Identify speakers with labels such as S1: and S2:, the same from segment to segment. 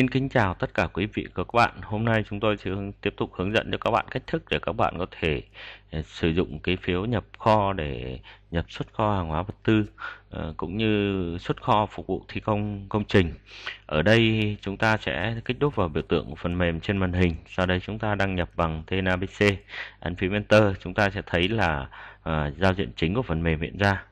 S1: Xin kính chào tất cả quý vị và các bạn. Hôm nay chúng tôi sẽ tiếp tục hướng dẫn cho các bạn cách thức để các bạn có thể ờ, sử dụng cái phiếu nhập kho để nhập xuất kho hàng hóa vật tư ờ, cũng như xuất kho phục vụ thi công công trình. Ở đây chúng ta sẽ kích đúc vào biểu tượng phần mềm trên màn hình. Sau đây chúng ta đăng nhập bằng tên ABC, ấn phím Enter. Chúng ta sẽ thấy là à, giao diện chính của phần mềm hiện ra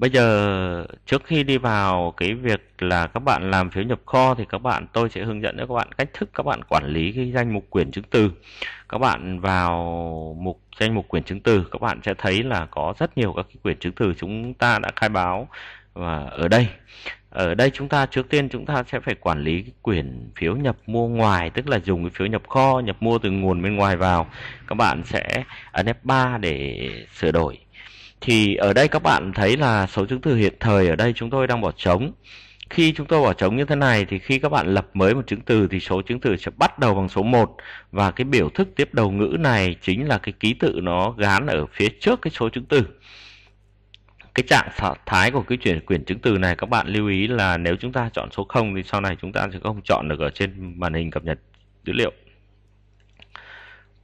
S1: Bây giờ trước khi đi vào cái việc là các bạn làm phiếu nhập kho thì các bạn tôi sẽ hướng dẫn cho các bạn cách thức các bạn quản lý cái danh mục quyền chứng từ. Các bạn vào mục danh mục quyền chứng từ các bạn sẽ thấy là có rất nhiều các cái quyền chứng từ chúng ta đã khai báo và ở đây ở đây chúng ta trước tiên chúng ta sẽ phải quản lý cái quyền phiếu nhập mua ngoài tức là dùng cái phiếu nhập kho nhập mua từ nguồn bên ngoài vào các bạn sẽ ấn F3 để sửa đổi thì ở đây các bạn thấy là số chứng từ hiện thời ở đây chúng tôi đang bỏ trống khi chúng tôi bỏ trống như thế này thì khi các bạn lập mới một chứng từ thì số chứng từ sẽ bắt đầu bằng số 1 và cái biểu thức tiếp đầu ngữ này chính là cái ký tự nó gán ở phía trước cái số chứng từ. Cái trạng thái của cái chuyển quyển chứng từ này các bạn lưu ý là nếu chúng ta chọn số 0 thì sau này chúng ta sẽ không chọn được ở trên màn hình cập nhật dữ liệu.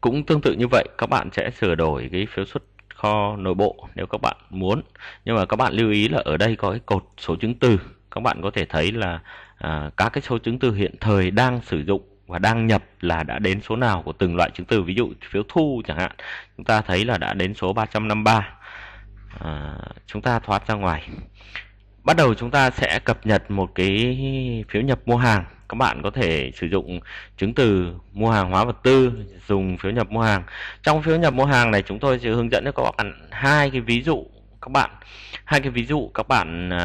S1: Cũng tương tự như vậy các bạn sẽ sửa đổi cái phiếu xuất kho nội bộ nếu các bạn muốn nhưng mà các bạn lưu ý là ở đây có cái cột số chứng từ các bạn có thể thấy là à, các cái số chứng từ hiện thời đang sử dụng và đang nhập là đã đến số nào của từng loại chứng từ ví dụ phiếu thu chẳng hạn chúng ta thấy là đã đến số 353 à, chúng ta thoát ra ngoài bắt đầu chúng ta sẽ cập nhật một cái phiếu nhập mua hàng các bạn có thể sử dụng chứng từ mua hàng hóa vật tư dùng phiếu nhập mua hàng trong phiếu nhập mua hàng này chúng tôi sẽ hướng dẫn cho các bạn hai cái ví dụ các bạn hai cái ví dụ các bạn à,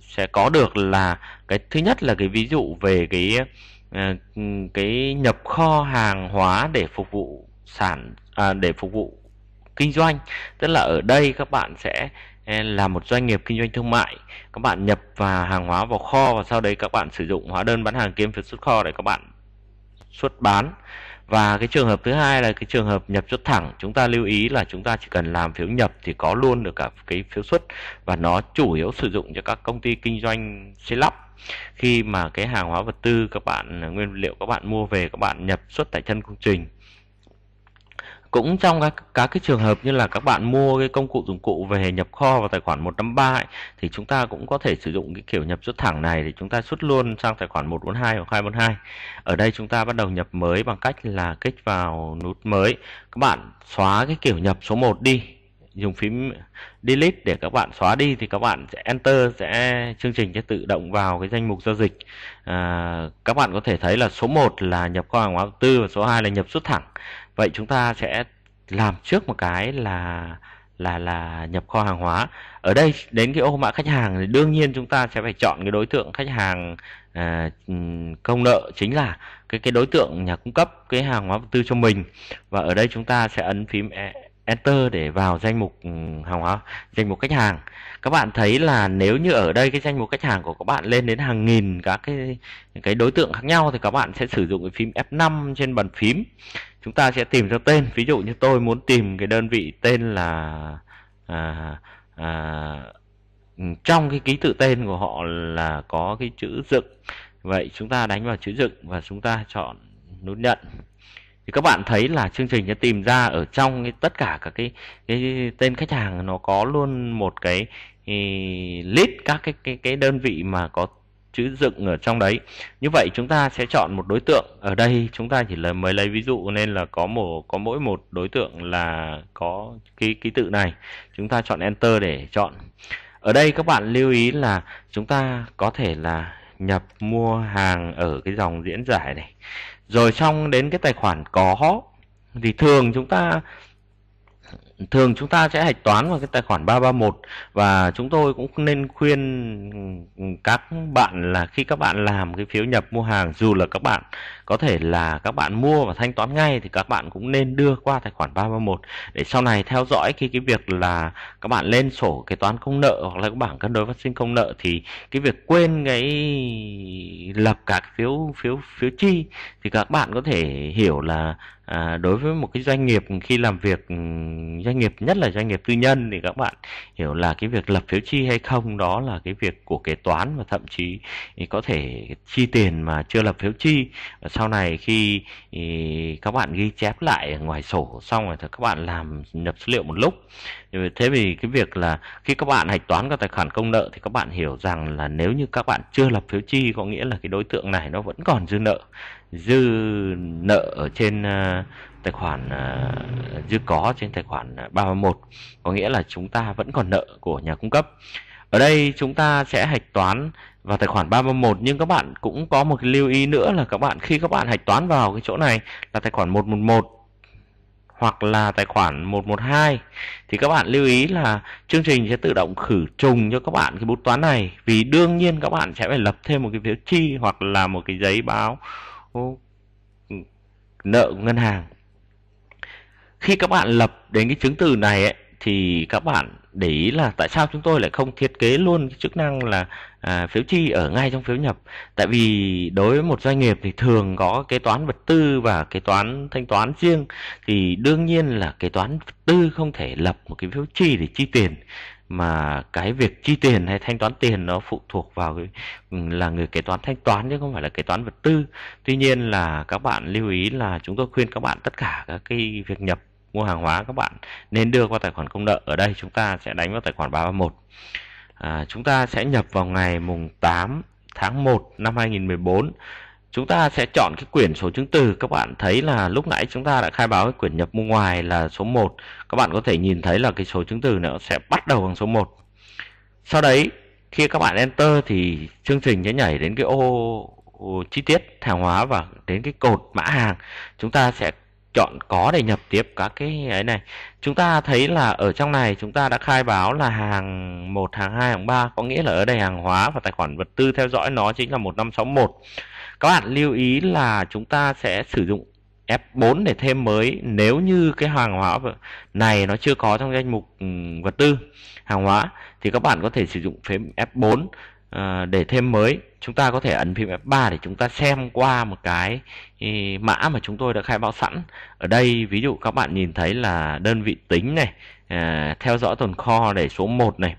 S1: sẽ có được là cái thứ nhất là cái ví dụ về cái à, cái nhập kho hàng hóa để phục vụ sản à, để phục vụ kinh doanh tức là ở đây các bạn sẽ là một doanh nghiệp kinh doanh thương mại các bạn nhập và hàng hóa vào kho và sau đấy các bạn sử dụng hóa đơn bán hàng kiếm phiếu xuất kho để các bạn xuất bán và cái trường hợp thứ hai là cái trường hợp nhập xuất thẳng chúng ta lưu ý là chúng ta chỉ cần làm phiếu nhập thì có luôn được cả cái phiếu xuất và nó chủ yếu sử dụng cho các công ty kinh doanh xây lắp khi mà cái hàng hóa vật tư các bạn nguyên liệu các bạn mua về các bạn nhập xuất tại chân công trình cũng trong các, các cái trường hợp như là các bạn mua cái công cụ dụng cụ về nhập kho vào tài khoản 153 ấy, thì chúng ta cũng có thể sử dụng cái kiểu nhập xuất thẳng này để chúng ta xuất luôn sang tài khoản 142 hoặc 242. Ở đây chúng ta bắt đầu nhập mới bằng cách là kích vào nút mới. Các bạn xóa cái kiểu nhập số 1 đi dùng phím delete để các bạn xóa đi thì các bạn sẽ enter sẽ chương trình sẽ tự động vào cái danh mục giao dịch à, các bạn có thể thấy là số 1 là nhập kho hàng hóa tư và số 2 là nhập xuất thẳng vậy chúng ta sẽ làm trước một cái là là là nhập kho hàng hóa ở đây đến cái ô mã khách hàng thì đương nhiên chúng ta sẽ phải chọn cái đối tượng khách hàng à, công nợ chính là cái cái đối tượng nhà cung cấp cái hàng hóa vật tư cho mình và ở đây chúng ta sẽ ấn phím e, enter để vào danh mục hàng hóa danh mục khách hàng các bạn thấy là nếu như ở đây cái danh mục khách hàng của các bạn lên đến hàng nghìn các cái cái đối tượng khác nhau thì các bạn sẽ sử dụng cái phím F5 trên bàn phím chúng ta sẽ tìm ra tên ví dụ như tôi muốn tìm cái đơn vị tên là à, à, trong cái ký tự tên của họ là có cái chữ dựng vậy chúng ta đánh vào chữ dựng và chúng ta chọn nút nhận thì các bạn thấy là chương trình đã tìm ra ở trong cái, tất cả các cái, cái tên khách hàng nó có luôn một cái, cái list các cái cái cái đơn vị mà có chữ dựng ở trong đấy như vậy chúng ta sẽ chọn một đối tượng ở đây chúng ta chỉ là mới lấy ví dụ nên là có một có mỗi một đối tượng là có ký ký tự này chúng ta chọn enter để chọn ở đây các bạn lưu ý là chúng ta có thể là nhập mua hàng ở cái dòng diễn giải này rồi trong đến cái tài khoản có thì thường chúng ta thường chúng ta sẽ hạch toán vào cái tài khoản 331 và chúng tôi cũng nên khuyên các bạn là khi các bạn làm cái phiếu nhập mua hàng dù là các bạn có thể là các bạn mua và thanh toán ngay thì các bạn cũng nên đưa qua tài khoản 331 để sau này theo dõi khi cái việc là các bạn lên sổ kế toán công nợ hoặc là các bảng cân đối phát sinh công nợ thì cái việc quên cái lập các phiếu phiếu phiếu chi thì các bạn có thể hiểu là à, đối với một cái doanh nghiệp khi làm việc ừ, doanh nghiệp nhất là doanh nghiệp tư nhân thì các bạn hiểu là cái việc lập phiếu chi hay không đó là cái việc của kế toán và thậm chí thì có thể chi tiền mà chưa lập phiếu chi và sau này khi thì các bạn ghi chép lại ngoài sổ xong rồi thì các bạn làm nhập số liệu một lúc thế vì cái việc là khi các bạn hạch toán các tài khoản công nợ thì các bạn hiểu rằng là nếu như các bạn chưa lập phiếu chi có nghĩa là cái đối tượng này nó vẫn còn dư nợ dư nợ ở trên ờ, tài khoản ờ, dư có trên tài khoản 31 ờ, có nghĩa là chúng ta vẫn còn nợ của nhà cung cấp ở đây chúng ta sẽ hạch toán và tài khoản 331 nhưng các bạn cũng có một cái lưu ý nữa là các bạn khi các bạn hạch toán vào cái chỗ này là tài khoản 111 hoặc là tài khoản 112 thì các bạn lưu ý là chương trình sẽ tự động khử trùng cho các bạn cái bút toán này vì đương nhiên các bạn sẽ phải lập thêm một cái phiếu chi hoặc là một cái giấy báo nợ ngân hàng khi các bạn lập đến cái chứng từ này ấy, thì các bạn để ý là tại sao chúng tôi lại không thiết kế luôn cái chức năng là à, phiếu chi ở ngay trong phiếu nhập tại vì đối với một doanh nghiệp thì thường có kế toán vật tư và kế toán thanh toán riêng thì đương nhiên là kế toán vật tư không thể lập một cái phiếu chi để chi tiền mà cái việc chi tiền hay thanh toán tiền nó phụ thuộc vào cái, ừ, là người kế toán thanh toán chứ không phải là kế toán vật tư tuy nhiên là các bạn lưu ý là chúng tôi khuyên các bạn tất cả các cái việc nhập mua hàng hóa các bạn nên đưa qua tài khoản công nợ ở đây chúng ta sẽ đánh vào tài khoản 331 à, chúng ta sẽ nhập vào ngày mùng 8 tháng 1 năm 2014 chúng ta sẽ chọn cái quyển số chứng từ các bạn thấy là lúc nãy chúng ta đã khai báo cái quyển nhập mua ngoài là số 1 các bạn có thể nhìn thấy là cái số chứng từ nó sẽ bắt đầu bằng số 1 sau đấy khi các bạn enter thì chương trình sẽ nhảy đến cái ô chi tiết hàng hóa và đến cái cột mã hàng chúng ta sẽ chọn có để nhập tiếp các cái ấy này chúng ta thấy là ở trong này chúng ta đã khai báo là hàng 1 hàng 2 hàng 3 có nghĩa là ở đây hàng hóa và tài khoản vật tư theo dõi nó chính là 1561 các bạn lưu ý là chúng ta sẽ sử dụng F4 để thêm mới nếu như cái hàng hóa này nó chưa có trong danh mục ừ, vật tư hàng hóa thì các bạn có thể sử dụng phím F4 à, để thêm mới chúng ta có thể ấn phím F3 để chúng ta xem qua một cái ừ, mã mà chúng tôi đã khai báo sẵn ở đây ví dụ các bạn nhìn thấy là đơn vị tính này à, theo dõi tồn kho để số 1 này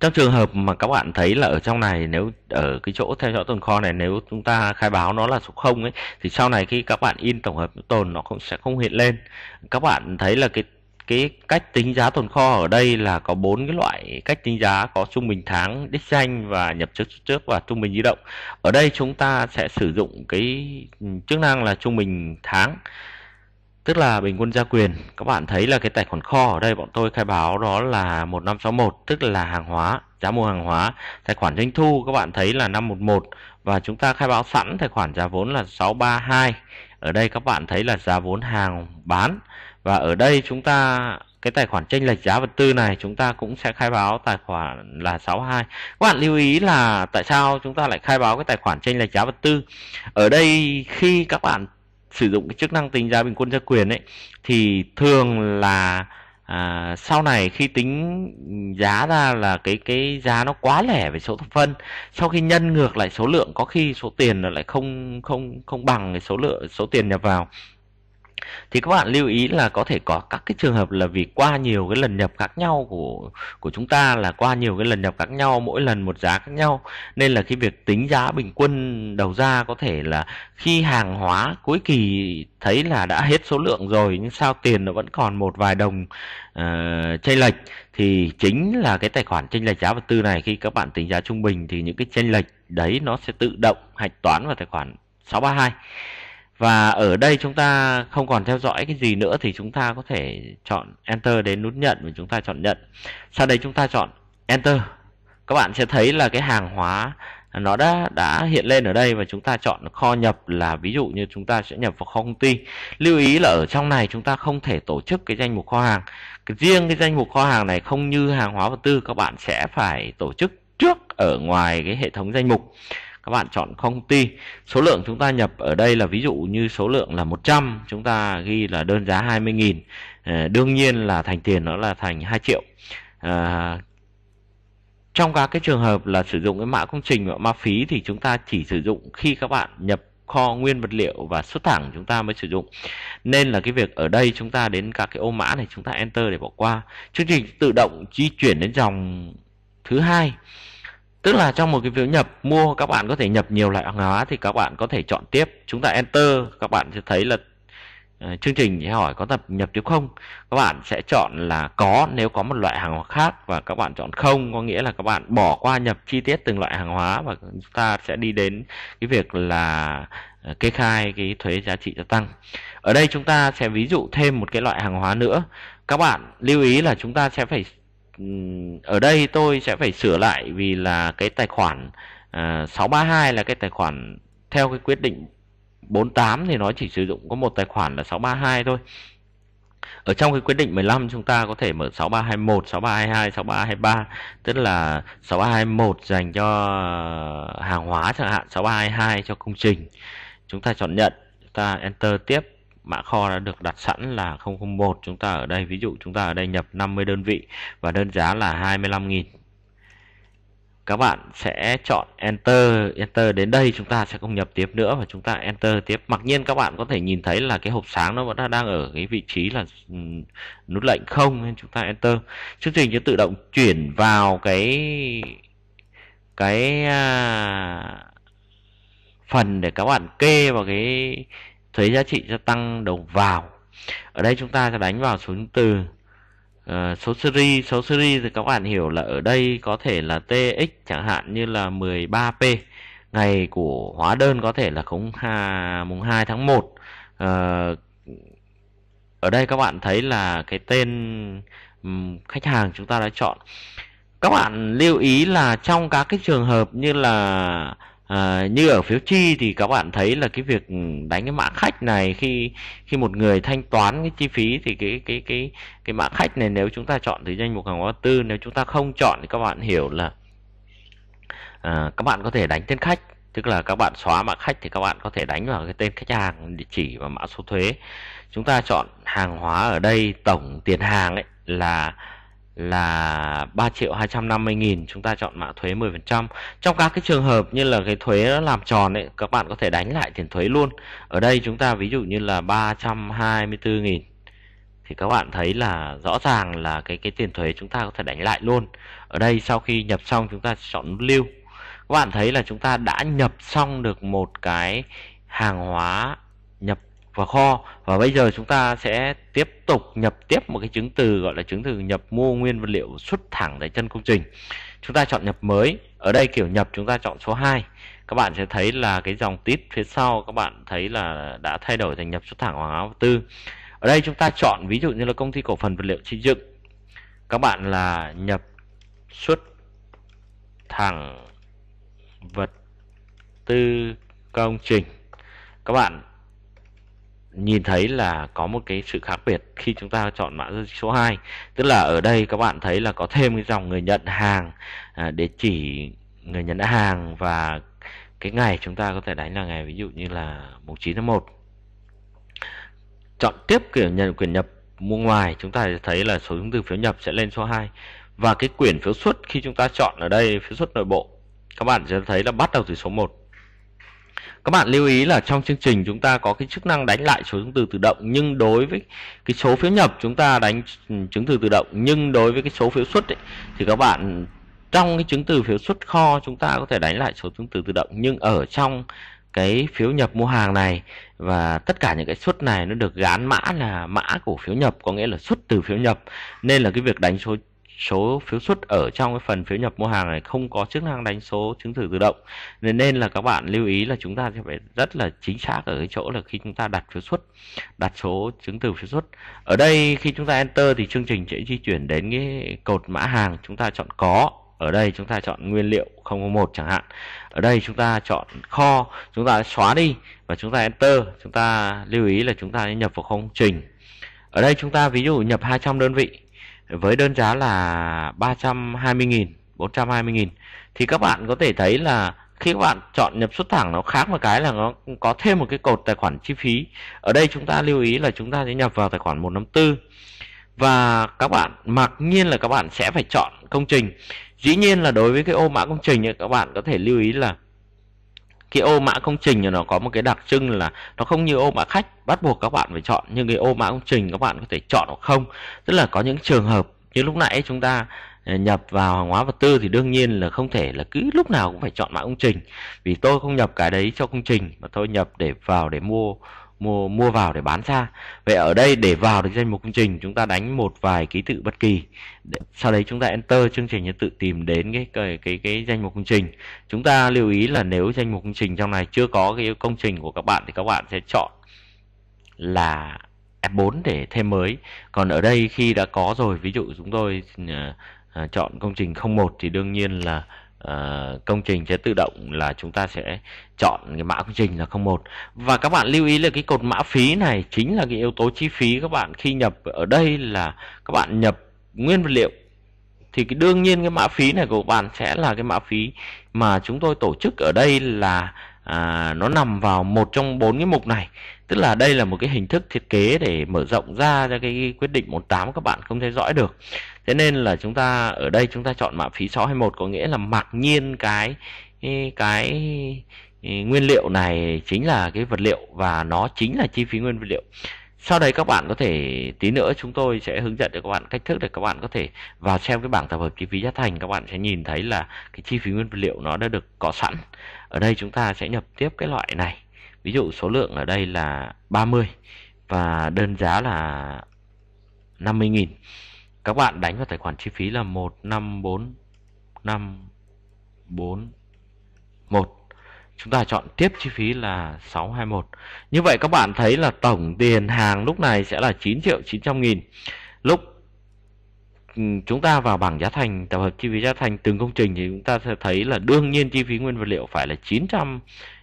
S1: trong trường hợp mà các bạn thấy là ở trong này nếu ở cái chỗ theo dõi tồn kho này nếu chúng ta khai báo nó là số 0 ấy thì sau này khi các bạn in tổng hợp tồn nó cũng sẽ không hiện lên các bạn thấy là cái cái cách tính giá tồn kho ở đây là có bốn cái loại cách tính giá có trung bình tháng đích danh và nhập trước trước và trung bình di động ở đây chúng ta sẽ sử dụng cái chức năng là trung bình tháng tức là bình quân gia quyền các bạn thấy là cái tài khoản kho ở đây bọn tôi khai báo đó là 1561 tức là hàng hóa giá mua hàng hóa tài khoản doanh thu các bạn thấy là 511 và chúng ta khai báo sẵn tài khoản giá vốn là 632 ở đây các bạn thấy là giá vốn hàng bán và ở đây chúng ta cái tài khoản chênh lệch giá vật tư này chúng ta cũng sẽ khai báo tài khoản là 62. Các bạn lưu ý là tại sao chúng ta lại khai báo cái tài khoản chênh lệch giá vật tư. Ở đây khi các bạn sử dụng cái chức năng tính giá bình quân gia quyền ấy thì thường là à, sau này khi tính giá ra là cái cái giá nó quá lẻ về số thập phân sau khi nhân ngược lại số lượng có khi số tiền lại không không không bằng cái số lượng số tiền nhập vào thì các bạn lưu ý là có thể có các cái trường hợp là vì qua nhiều cái lần nhập khác nhau của của chúng ta là qua nhiều cái lần nhập khác nhau mỗi lần một giá khác nhau nên là cái việc tính giá bình quân đầu ra có thể là khi hàng hóa cuối kỳ thấy là đã hết số lượng rồi nhưng sao tiền nó vẫn còn một vài đồng uh, chênh lệch thì chính là cái tài khoản chênh lệch giá vật tư này khi các bạn tính giá trung bình thì những cái chênh lệch đấy nó sẽ tự động hạch toán vào tài khoản 632 và ở đây chúng ta không còn theo dõi cái gì nữa thì chúng ta có thể chọn Enter đến nút nhận và chúng ta chọn nhận. Sau đấy chúng ta chọn Enter. Các bạn sẽ thấy là cái hàng hóa nó đã đã hiện lên ở đây và chúng ta chọn kho nhập là ví dụ như chúng ta sẽ nhập vào kho công ty. Lưu ý là ở trong này chúng ta không thể tổ chức cái danh mục kho hàng. Cái riêng cái danh mục kho hàng này không như hàng hóa vật tư các bạn sẽ phải tổ chức trước ở ngoài cái hệ thống danh mục các bạn chọn công ty số lượng chúng ta nhập ở đây là ví dụ như số lượng là 100 chúng ta ghi là đơn giá 20.000 à, ờ, đương nhiên là thành tiền nó là thành 2 triệu à, trong các cái trường hợp là sử dụng cái mã công trình và mã phí thì chúng ta chỉ sử dụng khi các bạn nhập kho nguyên vật liệu và xuất thẳng chúng ta mới sử dụng nên là cái việc ở đây chúng ta đến các cái ô mã này chúng ta enter để bỏ qua chương trình tự động di chuyển đến dòng thứ hai Tức là trong một cái phiếu nhập mua các bạn có thể nhập nhiều loại hàng hóa thì các bạn có thể chọn tiếp. Chúng ta enter các bạn sẽ thấy là uh, chương trình sẽ hỏi có tập nhập tiếp không. Các bạn sẽ chọn là có nếu có một loại hàng hóa khác và các bạn chọn không có nghĩa là các bạn bỏ qua nhập chi tiết từng loại hàng hóa và chúng ta sẽ đi đến cái việc là ờ, kê khai cái thuế giá trị gia tăng. Ở đây chúng ta sẽ ví dụ thêm một cái loại hàng hóa nữa. Các bạn lưu ý là chúng ta sẽ phải ở đây tôi sẽ phải sửa lại vì là cái tài khoản à, 632 là cái tài khoản theo cái quyết định 48 thì nó chỉ sử dụng có một tài khoản là 632 thôi. Ở trong cái quyết định 15 chúng ta có thể mở 6321, 6322, 6323 tức là 6321 dành cho hàng hóa chẳng hạn, 6322 cho công trình. Chúng ta chọn nhận, chúng ta enter tiếp mã kho đã được đặt sẵn là 001 chúng ta ở đây ví dụ chúng ta ở đây nhập 50 đơn vị và đơn giá là 25.000 các bạn sẽ chọn enter enter đến đây chúng ta sẽ không nhập tiếp nữa và chúng ta enter tiếp mặc nhiên các bạn có thể nhìn thấy là cái hộp sáng nó vẫn đang ở cái vị trí là nút lệnh không nên chúng ta enter chương trình sẽ tự động chuyển vào cái cái à, phần để các bạn kê vào cái thuế giá trị gia tăng đầu vào ở đây chúng ta sẽ đánh vào số từ uh, số series số series thì các bạn hiểu là ở đây có thể là tx chẳng hạn như là 13p ngày của hóa đơn có thể là không hà mùng 2 tháng 1 uh, ờ, ở đây các bạn thấy là cái tên um, khách hàng chúng ta đã chọn các bạn lưu ý là trong các cái trường hợp như là à, như ở phiếu chi thì các bạn thấy là cái việc đánh cái mã khách này khi khi một người thanh toán cái chi phí thì cái cái cái cái mã khách này nếu chúng ta chọn từ danh mục hàng hóa tư nếu chúng ta không chọn thì các bạn hiểu là à, các bạn có thể đánh tên khách tức là các bạn xóa mã khách thì các bạn có thể đánh vào cái tên khách hàng địa chỉ và mã số thuế chúng ta chọn hàng hóa ở đây tổng tiền hàng ấy là là 3 triệu 250 nghìn chúng ta chọn mã thuế 10% trong các cái trường hợp như là cái thuế làm tròn ấy các bạn có thể đánh lại tiền thuế luôn ở đây chúng ta ví dụ như là 324 nghìn thì các bạn thấy là rõ ràng là cái cái tiền thuế chúng ta có thể đánh lại luôn ở đây sau khi nhập xong chúng ta chọn lưu các bạn thấy là chúng ta đã nhập xong được một cái hàng hóa và kho và bây giờ chúng ta sẽ tiếp tục nhập tiếp một cái chứng từ gọi là chứng từ nhập mua nguyên vật liệu xuất thẳng tại chân công trình chúng ta chọn nhập mới ở đây kiểu nhập chúng ta chọn số 2 các bạn sẽ thấy là cái dòng tít phía sau các bạn thấy là đã thay đổi thành nhập xuất thẳng hoàng áo tư ở đây chúng ta chọn ví dụ như là công ty cổ phần vật liệu xây dựng các bạn là nhập xuất thẳng vật tư công trình các bạn nhìn thấy là có một cái sự khác biệt khi chúng ta chọn mã giao dịch số 2 tức là ở đây các bạn thấy là có thêm cái dòng người nhận hàng à, để chỉ người nhận hàng và cái ngày chúng ta có thể đánh là ngày ví dụ như là mùng 9 tháng 1 chọn tiếp kiểu nhận quyền nhập mua ngoài chúng ta thấy là số chứng từ phiếu nhập sẽ lên số 2 và cái quyển phiếu xuất khi chúng ta chọn ở đây phiếu xuất nội bộ các bạn sẽ thấy là bắt đầu từ số 1 các bạn lưu ý là trong chương trình chúng ta có cái chức năng đánh lại số chứng từ tự động nhưng đối với cái số phiếu nhập chúng ta đánh chứng từ tự động nhưng đối với cái số phiếu xuất ấy, thì các bạn trong cái chứng từ phiếu xuất kho chúng ta có thể đánh lại số chứng từ tự động nhưng ở trong cái phiếu nhập mua hàng này và tất cả những cái xuất này nó được gán mã là mã của phiếu nhập có nghĩa là xuất từ phiếu nhập nên là cái việc đánh số số phiếu xuất ở trong cái phần phiếu nhập mua hàng này không có chức năng đánh số chứng từ tự động nên nên là các bạn lưu ý là chúng ta sẽ phải rất là chính xác ở cái chỗ là khi chúng ta đặt phiếu xuất, đặt số chứng từ phiếu xuất ở đây khi chúng ta enter thì chương trình sẽ di chuyển đến cái cột mã hàng chúng ta chọn có ở đây chúng ta chọn nguyên liệu 001 chẳng hạn ở đây chúng ta chọn kho chúng ta xóa đi và chúng ta enter chúng ta lưu ý là chúng ta nhập vào công trình ở đây chúng ta ví dụ nhập 200 đơn vị với đơn giá là 320.000, 420.000 thì các bạn có thể thấy là khi các bạn chọn nhập xuất thẳng nó khác một cái là nó có thêm một cái cột tài khoản chi phí. Ở đây chúng ta lưu ý là chúng ta sẽ nhập vào tài khoản 154 và các bạn mặc nhiên là các bạn sẽ phải chọn công trình. Dĩ nhiên là đối với cái ô mã công trình ấy, các bạn có thể lưu ý là cái ô mã công trình nó có một cái đặc trưng là nó không như ô mã khách bắt buộc các bạn phải chọn nhưng cái ô mã công trình các bạn có thể chọn hoặc không tức là có những trường hợp như lúc nãy chúng ta ờ, nhập vào hàng hóa vật tư thì đương nhiên là không thể là cứ lúc nào cũng phải chọn mã công trình vì tôi không nhập cái đấy cho công trình mà tôi nhập để vào để mua mua mua vào để bán ra vậy ở đây để vào được danh mục công trình chúng ta đánh một vài ký tự bất kỳ để, sau đấy chúng ta enter chương trình sẽ tự tìm đến cái cái cái, cái danh mục công trình chúng ta lưu ý là nếu danh mục công trình trong này chưa có cái công trình của các bạn thì các bạn sẽ chọn là F4 để thêm mới còn ở đây khi đã có rồi ví dụ chúng tôi uh, chọn công trình 01 thì đương nhiên là Ờ, công trình sẽ tự động là chúng ta sẽ chọn cái mã công trình là 01 và các bạn lưu ý là cái cột mã phí này chính là cái yếu tố chi phí các bạn khi nhập ở đây là các bạn nhập nguyên vật liệu thì cái đương nhiên cái mã phí này của bạn sẽ là cái mã phí mà chúng tôi tổ chức ở đây là à, nó nằm vào một trong bốn cái mục này tức là đây là một cái hình thức thiết kế để mở rộng ra cho cái quyết định 18 các bạn không theo dõi được thế nên là chúng ta ở đây chúng ta chọn mã phí 621 có nghĩa là mặc nhiên cái cái nguyên liệu này chính là cái vật liệu và nó chính là chi phí nguyên vật liệu sau đây các bạn có thể tí nữa chúng tôi sẽ hướng dẫn cho các bạn cách thức để các bạn có thể vào xem cái bảng tập hợp chi phí giá thành các bạn sẽ nhìn thấy là cái chi phí nguyên vật liệu nó đã được có sẵn ở đây chúng ta sẽ nhập tiếp cái loại này Ví dụ số lượng ở đây là 30 và đơn giá là 50.000. Các bạn đánh vào tài khoản chi phí là 154541. Chúng ta chọn tiếp chi phí là 621. Như vậy các bạn thấy là tổng tiền hàng lúc này sẽ là 9 triệu 900 nghìn. Lúc ừ, chúng ta vào bảng giá thành tập hợp chi phí giá thành từng công trình thì chúng ta sẽ thấy là đương nhiên chi phí nguyên vật liệu phải là 900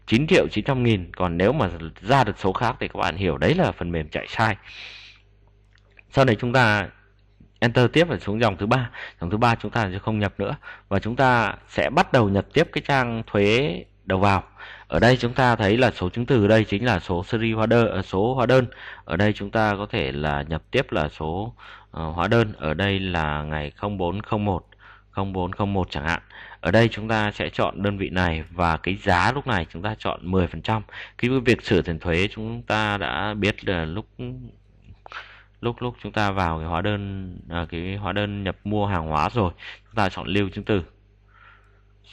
S1: 9 triệu 900 nghìn còn nếu mà ra được số khác thì các bạn hiểu đấy là phần mềm chạy sai sau đấy chúng ta enter tiếp và xuống dòng thứ ba dòng thứ ba chúng ta sẽ không nhập nữa và chúng ta sẽ bắt đầu nhập tiếp cái trang thuế đầu vào ở đây chúng ta thấy là số chứng từ đây chính là số series hóa đơn ờ, số hóa đơn ở đây chúng ta có thể là nhập tiếp là số uh, hóa đơn ở đây là ngày 0401 0401 chẳng hạn ở đây chúng ta sẽ chọn đơn vị này và cái giá lúc này chúng ta chọn 10% cái việc sửa tiền thuế chúng ta đã biết là lúc lúc lúc chúng ta vào cái hóa đơn à, cái hóa đơn nhập mua hàng hóa rồi chúng ta chọn lưu chứng từ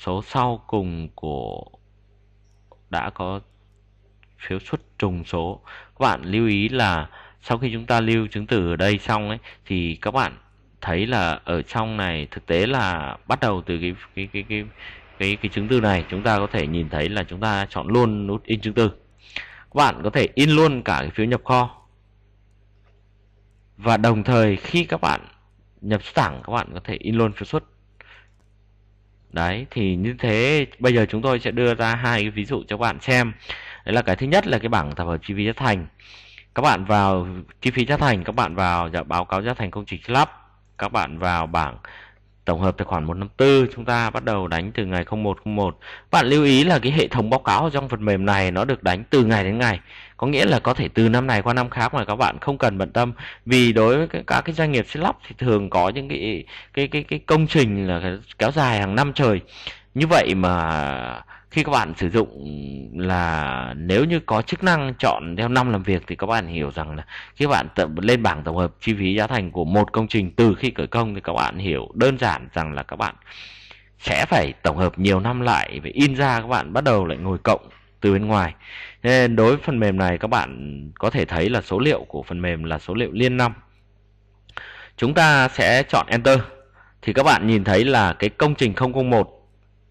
S1: số sau cùng của đã có phiếu xuất trùng số các bạn lưu ý là sau khi chúng ta lưu chứng từ ở đây xong ấy thì các bạn thấy là ở trong này thực tế là bắt đầu từ cái cái cái cái cái cái chứng từ này chúng ta có thể nhìn thấy là chúng ta chọn luôn nút in chứng từ các bạn có thể in luôn cả cái phiếu nhập kho và đồng thời khi các bạn nhập xuất thẳng các bạn có thể in luôn phiếu xuất đấy thì như thế bây giờ chúng tôi sẽ đưa ra hai cái ví dụ cho các bạn xem đấy là cái thứ nhất là cái bảng tập hợp chi phí giá thành các bạn vào chi phí giá thành các bạn vào báo cáo giá thành công trình lắp các bạn vào bảng tổng hợp tài khoản 154 chúng ta bắt đầu đánh từ ngày 0101. Bạn lưu ý là cái hệ thống báo cáo trong phần mềm này nó được đánh từ ngày đến ngày. Có nghĩa là có thể từ năm này qua năm khác mà các bạn không cần bận tâm vì đối với các cái doanh nghiệp lắp thì thường có những cái cái cái cái công trình là kéo dài hàng năm trời. Như vậy mà khi các bạn sử dụng là nếu như có chức năng chọn theo năm làm việc thì các bạn hiểu rằng là khi bạn tận lên bảng tổng hợp chi phí giá thành của một công trình từ khi khởi công thì các bạn hiểu đơn giản rằng là các bạn sẽ phải tổng hợp nhiều năm lại và in ra các bạn bắt đầu lại ngồi cộng từ bên ngoài nên đối với phần mềm này các bạn có thể thấy là số liệu của phần mềm là số liệu liên năm chúng ta sẽ chọn enter thì các bạn nhìn thấy là cái công trình 001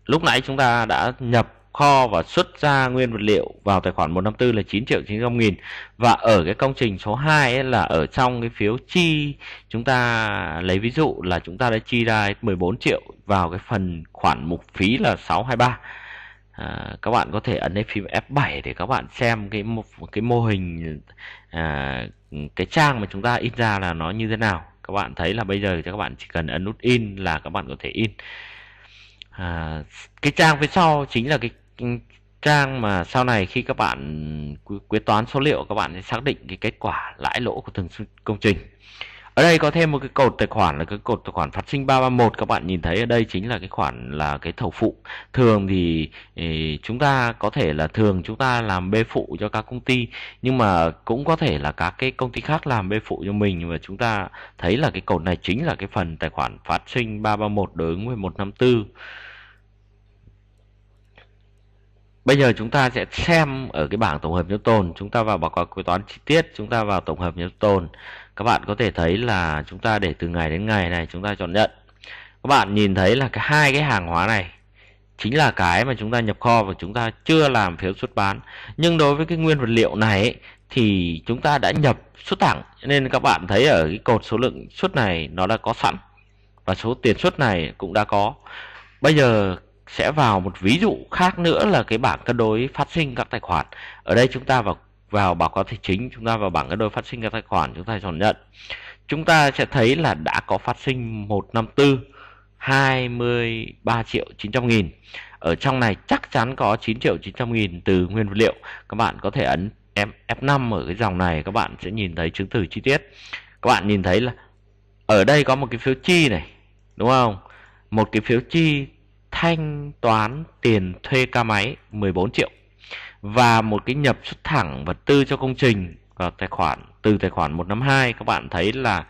S1: lúc nãy chúng ta đã nhập kho và xuất ra nguyên vật liệu vào tài khoản 154 là 9 triệu 900 nghìn và ở cái công trình số 2 ấy là ở trong cái phiếu chi chúng ta lấy ví dụ là chúng ta đã chi ra 14 triệu vào cái phần khoản mục phí là 623 à, các bạn có thể ấn lên phím F7 để các bạn xem cái một cái mô hình à, cái trang mà chúng ta in ra là nó như thế nào các bạn thấy là bây giờ thì các bạn chỉ cần ấn nút in là các bạn có thể in à, cái trang phía sau chính là cái, cái trang mà sau này khi các bạn quyết toán số liệu các bạn sẽ xác định cái kết quả lãi lỗ của từng công trình ở đây có thêm một cái cột tài khoản là cái cột tài khoản phát sinh 331 các bạn nhìn thấy ở đây chính là cái khoản là cái thầu phụ thường thì chúng ta có thể là thường chúng ta làm bê phụ cho các công ty nhưng mà cũng có thể là các cái công ty khác làm bê phụ cho mình và chúng ta thấy là cái cột này chính là cái phần tài khoản phát sinh 331 đối ứng 154 Bây giờ chúng ta sẽ xem ở cái bảng tổng hợp nhiễu tồn, chúng ta vào báo cáo kế toán chi tiết, chúng ta vào tổng hợp nhiễu tồn. Các bạn có thể thấy là chúng ta để từ ngày đến ngày này chúng ta chọn nhận. Các bạn nhìn thấy là cái hai cái hàng hóa này chính là cái mà chúng ta nhập kho và chúng ta chưa làm phiếu xuất bán. Nhưng đối với cái nguyên vật liệu này ấy, thì chúng ta đã nhập xuất thẳng nên các bạn thấy ở cái cột số lượng xuất này nó đã có sẵn và số tiền xuất này cũng đã có. Bây giờ sẽ vào một ví dụ khác nữa là cái bảng cân đối phát sinh các tài khoản ở đây chúng ta vào vào báo cáo tài chính chúng ta vào bảng cân đối phát sinh các tài khoản chúng ta chọn nhận chúng ta sẽ thấy là đã có phát sinh 154 23 triệu 900 nghìn ở trong này chắc chắn có 9 triệu 900 nghìn từ nguyên vật liệu các bạn có thể ấn F5 ở cái dòng này các bạn sẽ nhìn thấy chứng từ chi tiết các bạn nhìn thấy là ở đây có một cái phiếu chi này đúng không một cái phiếu chi thanh toán tiền thuê ca máy 14 triệu và một cái nhập xuất thẳng vật tư cho công trình vào tài khoản từ tài khoản 152 các bạn thấy là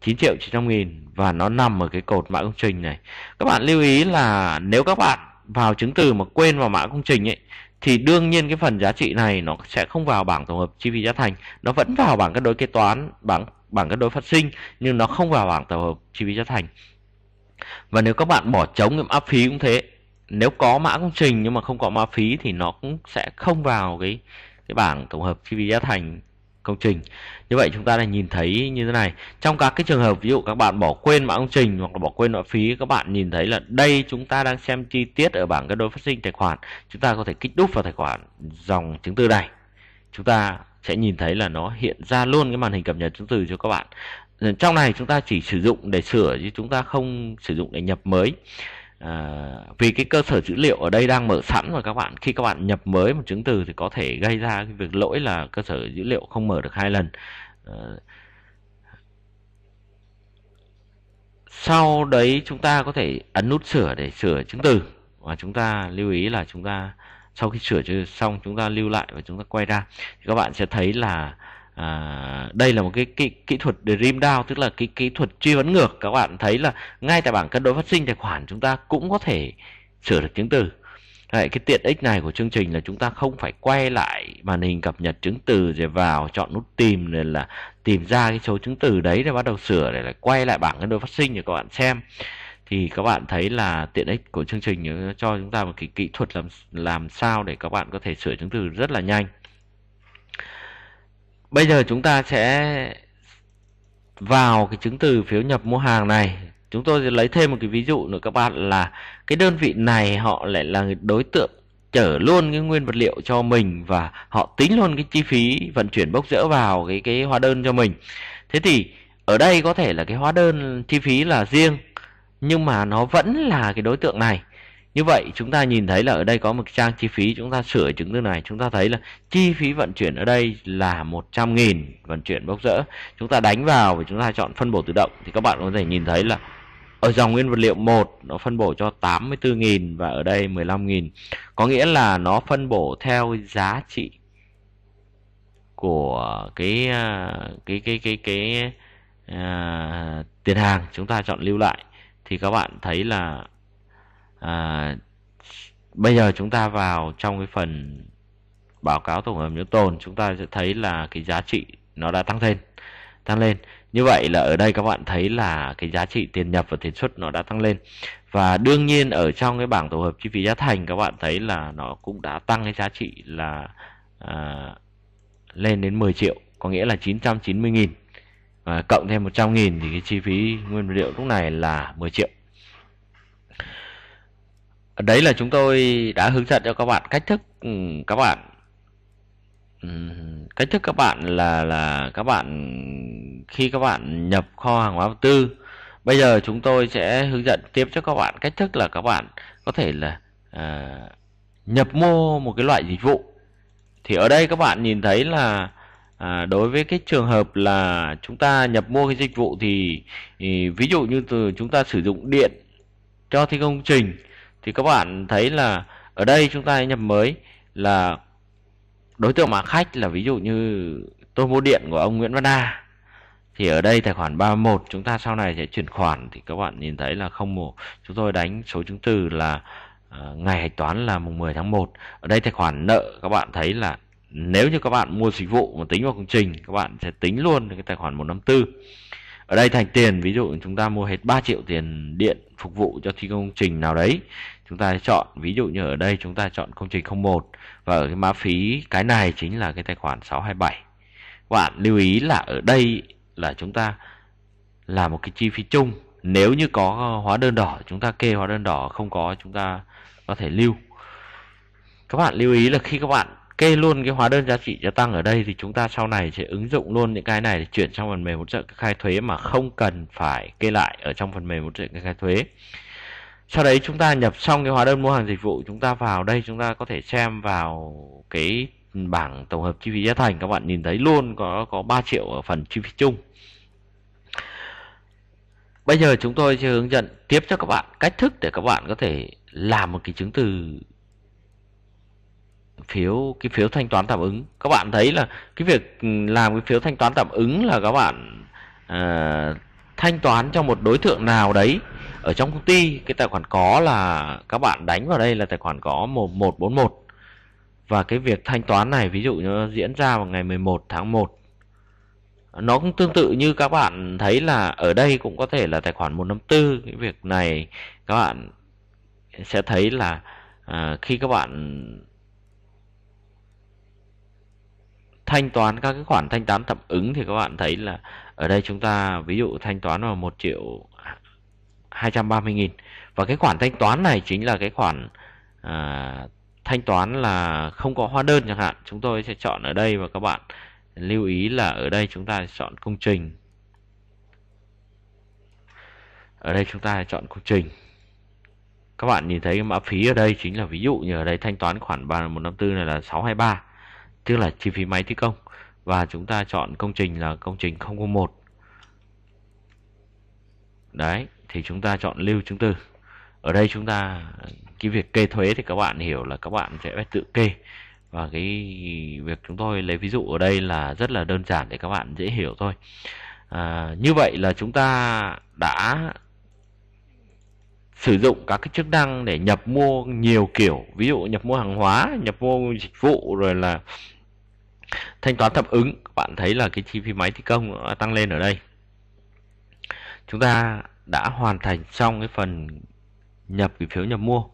S1: 9 triệu 900 nghìn và nó nằm ở cái cột mã công trình này. Các bạn lưu ý là nếu các bạn vào chứng từ mà quên vào mã công trình ấy thì đương nhiên cái phần giá trị này nó sẽ không vào bảng tổng hợp chi phí giá thành, nó vẫn vào bảng các đối kế toán, bảng bảng các đối phát sinh nhưng nó không vào bảng tổng hợp chi phí giá thành và nếu các bạn bỏ trống mã phí cũng thế nếu có mã công trình nhưng mà không có mã phí thì nó cũng sẽ không vào cái cái bảng tổng hợp chi phí giá thành công trình như vậy chúng ta đã nhìn thấy như thế này trong các cái trường hợp ví dụ các bạn bỏ quên mã công trình hoặc là bỏ quên mã phí các bạn nhìn thấy là đây chúng ta đang xem chi tiết ở bảng cân đối phát sinh tài khoản chúng ta có thể kích đúp vào tài khoản dòng chứng từ này chúng ta sẽ nhìn thấy là nó hiện ra luôn cái màn hình cập nhật chứng từ cho các bạn Ờ, trong này chúng ta chỉ sử dụng để sửa chứ chúng ta không sử dụng để nhập mới à, vì cái cơ sở dữ liệu ở đây đang mở sẵn rồi các bạn khi các bạn nhập mới một chứng từ thì có thể gây ra cái việc lỗi là cơ sở dữ liệu không mở được hai lần à, sau đấy chúng ta có thể ấn nút sửa để sửa chứng từ và chúng ta lưu ý là chúng ta sau khi sửa xong chúng ta lưu lại và chúng ta quay ra thì các bạn sẽ thấy là à, đây là một cái kỹ, kỹ thuật dream down tức là cái kỹ thuật truy vấn ngược các bạn thấy là ngay tại bảng cân đối phát sinh tài khoản chúng ta cũng có thể sửa được chứng từ Đấy, cái tiện ích này của chương trình là chúng ta không phải quay lại màn hình cập nhật chứng từ rồi vào chọn nút tìm rồi là tìm ra cái số chứng từ đấy rồi bắt đầu sửa để lại quay lại bảng cân đối phát sinh để các bạn xem thì các bạn thấy là tiện ích của chương trình cho chúng ta một cái kỹ thuật làm làm sao để các bạn có thể sửa chứng từ rất là nhanh Bây giờ chúng ta sẽ vào cái chứng từ phiếu nhập mua hàng này chúng tôi sẽ lấy thêm một cái ví dụ nữa các bạn là cái đơn vị này họ lại là đối tượng chở luôn cái nguyên vật liệu cho mình và họ tính luôn cái chi phí vận chuyển bốc rỡ vào cái cái hóa đơn cho mình thế thì ở đây có thể là cái hóa đơn chi phí là riêng nhưng mà nó vẫn là cái đối tượng này như vậy chúng ta nhìn thấy là ở đây có một trang chi phí chúng ta sửa chứng từ này chúng ta thấy là chi phí vận chuyển ở đây là 100.000 vận chuyển bốc rỡ. Chúng ta đánh vào và chúng ta chọn phân bổ tự động thì các bạn có thể nhìn thấy là ở dòng nguyên vật liệu 1 nó phân bổ cho 84.000 và ở đây 15.000. Có nghĩa là nó phân bổ theo giá trị của cái à, cái cái cái cái à, tiền hàng chúng ta chọn lưu lại thì các bạn thấy là à, bây giờ chúng ta vào trong cái phần báo cáo tổng hợp tồn chúng ta sẽ thấy là cái giá trị nó đã tăng lên tăng lên như vậy là ở đây các bạn thấy là cái giá trị tiền nhập và tiền xuất nó đã tăng lên và đương nhiên ở trong cái bảng tổ hợp chi phí giá thành các bạn thấy là nó cũng đã tăng cái giá trị là à, lên đến 10 triệu có nghĩa là 990.000 à, cộng thêm 100.000 thì cái chi phí nguyên liệu lúc này là 10 triệu đấy là chúng tôi đã hướng dẫn cho các bạn cách thức ừ, các bạn ừ, cách thức các bạn là là các bạn khi các bạn nhập kho hàng hóa vật tư bây giờ chúng tôi sẽ hướng dẫn tiếp cho các bạn cách thức là các bạn có thể là à, nhập mua một cái loại dịch vụ thì ở đây các bạn nhìn thấy là à, đối với cái trường hợp là chúng ta nhập mua cái dịch vụ thì, thì ví dụ như từ chúng ta sử dụng điện cho thi công trình thì các bạn thấy là ở đây chúng ta nhập mới là đối tượng mà khách là ví dụ như tôi mua điện của ông Nguyễn Văn A thì ở đây tài khoản 31 chúng ta sau này sẽ chuyển khoản thì các bạn nhìn thấy là 01 chúng tôi đánh số chứng từ là ờ, ngày hạch toán là mùng 10 tháng 1 ở đây tài khoản nợ các bạn thấy là nếu như các bạn mua dịch vụ mà tính vào công trình các bạn sẽ tính luôn cái tài khoản 154 ở đây thành tiền ví dụ chúng ta mua hết 3 triệu tiền điện phục vụ cho thi công trình nào đấy chúng ta chọn ví dụ như ở đây chúng ta chọn công trình 01 và ở cái mã phí cái này chính là cái tài khoản 627 bạn lưu ý là ở đây là chúng ta là một cái chi phí chung nếu như có hóa đơn đỏ chúng ta kê hóa đơn đỏ không có chúng ta có thể lưu các bạn lưu ý là khi các bạn kê luôn cái hóa đơn giá trị gia tăng ở đây thì chúng ta sau này sẽ ứng dụng luôn những cái này để chuyển sang phần mềm hỗ trợ khai thuế mà không cần phải kê lại ở trong phần mềm hỗ trợ khai thuế. Sau đấy chúng ta nhập xong cái hóa đơn mua hàng dịch vụ chúng ta vào đây chúng ta có thể xem vào cái bảng tổng hợp chi phí giá thành các bạn nhìn thấy luôn có có 3 triệu ở phần chi phí chung. Bây giờ chúng tôi sẽ hướng dẫn tiếp cho các bạn cách thức để các bạn có thể làm một cái chứng từ phiếu cái phiếu thanh toán tạm ứng các bạn thấy là cái việc ừ, làm cái phiếu thanh toán tạm ứng là các bạn à, thanh toán cho một đối tượng nào đấy ở trong công ty cái tài khoản có là các bạn đánh vào đây là tài khoản có 1141 và cái việc thanh toán này ví dụ nó diễn ra vào ngày 11 tháng 1 nó cũng tương tự như các bạn thấy là ở đây cũng có thể là tài khoản 154 cái việc này các bạn sẽ thấy là à, khi các bạn thanh toán các cái khoản thanh toán tạm ứng thì các bạn thấy là ở đây chúng ta ví dụ thanh toán vào 1 triệu 230 nghìn và cái khoản thanh toán này chính là cái khoản à, thanh toán là không có hóa đơn chẳng hạn chúng tôi sẽ chọn ở đây và các bạn lưu ý là ở đây chúng ta chọn công trình ở đây chúng ta chọn công trình các bạn nhìn thấy cái mã phí ở đây chính là ví dụ như ở đây thanh toán khoản 3154 này là 623 tức là chi phí máy thi công và chúng ta chọn công trình là công trình 001 đấy thì chúng ta chọn lưu chứng từ ở đây chúng ta cái việc kê thuế thì các bạn hiểu là các bạn sẽ phải tự kê và cái việc chúng tôi lấy ví dụ ở đây là rất là đơn giản để các bạn dễ hiểu thôi à, như vậy là chúng ta đã sử dụng các cái chức năng để nhập mua nhiều kiểu ví dụ nhập mua hàng hóa nhập mua dịch vụ rồi là thanh toán tạm ứng bạn thấy là cái chi phí máy thi công tăng lên ở đây chúng ta đã hoàn thành xong cái phần nhập cái phiếu nhập mua